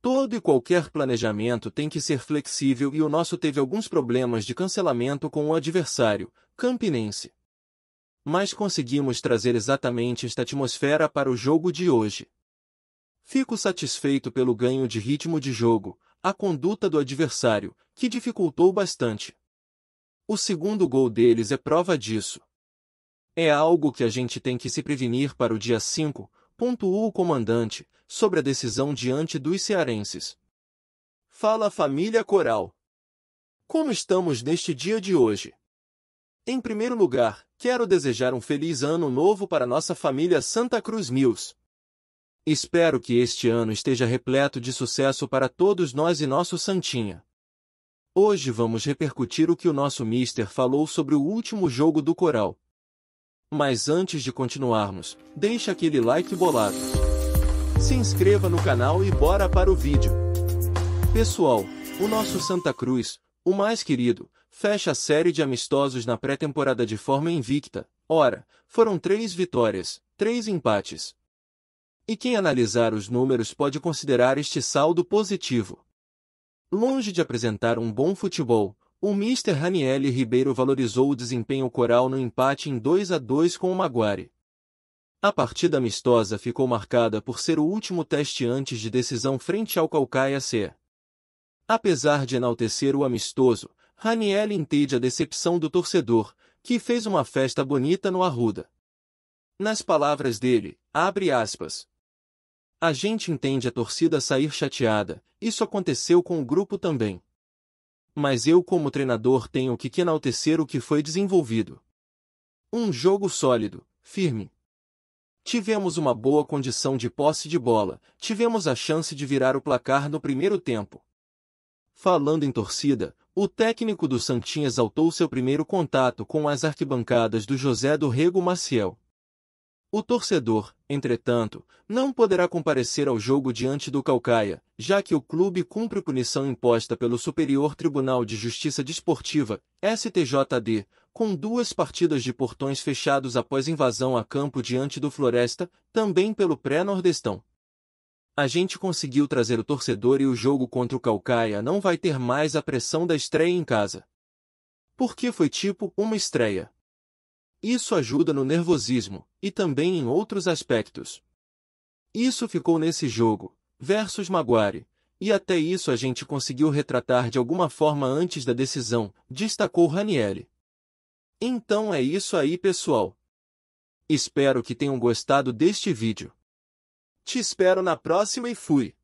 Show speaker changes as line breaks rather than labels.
Todo e qualquer planejamento tem que ser flexível e o nosso teve alguns problemas de cancelamento com o adversário, Campinense. Mas conseguimos trazer exatamente esta atmosfera para o jogo de hoje. Fico satisfeito pelo ganho de ritmo de jogo, a conduta do adversário, que dificultou bastante. O segundo gol deles é prova disso. É algo que a gente tem que se prevenir para o dia 5, pontuou o comandante, sobre a decisão diante dos cearenses. Fala família coral. Como estamos neste dia de hoje? Em primeiro lugar, quero desejar um feliz ano novo para nossa família Santa Cruz News. Espero que este ano esteja repleto de sucesso para todos nós e nosso Santinha. Hoje vamos repercutir o que o nosso mister falou sobre o último jogo do Coral, mas antes de continuarmos, deixa aquele like bolado. Se inscreva no canal e bora para o vídeo. Pessoal, o nosso Santa Cruz, o mais querido, fecha a série de amistosos na pré-temporada de forma invicta. Ora, foram três vitórias, três empates. E quem analisar os números pode considerar este saldo positivo. Longe de apresentar um bom futebol, o Mr. Raniel Ribeiro valorizou o desempenho coral no empate em 2 a 2 com o Maguari. A partida amistosa ficou marcada por ser o último teste antes de decisão frente ao Calcaia C. Apesar de enaltecer o amistoso, Raniel entende a decepção do torcedor, que fez uma festa bonita no Arruda. Nas palavras dele, abre aspas. A gente entende a torcida sair chateada, isso aconteceu com o grupo também mas eu como treinador tenho que enaltecer o que foi desenvolvido. Um jogo sólido, firme. Tivemos uma boa condição de posse de bola, tivemos a chance de virar o placar no primeiro tempo. Falando em torcida, o técnico do Santim exaltou seu primeiro contato com as arquibancadas do José do Rego Maciel. O torcedor, Entretanto, não poderá comparecer ao jogo diante do Calcaia, já que o clube cumpre punição imposta pelo Superior Tribunal de Justiça Desportiva, STJD, com duas partidas de portões fechados após invasão a campo diante do Floresta, também pelo pré-nordestão. A gente conseguiu trazer o torcedor e o jogo contra o Calcaia não vai ter mais a pressão da estreia em casa. Porque foi tipo uma estreia. Isso ajuda no nervosismo, e também em outros aspectos. Isso ficou nesse jogo, versus Maguire, e até isso a gente conseguiu retratar de alguma forma antes da decisão, destacou Ranieri. Então é isso aí pessoal. Espero que tenham gostado deste vídeo. Te espero na próxima e fui!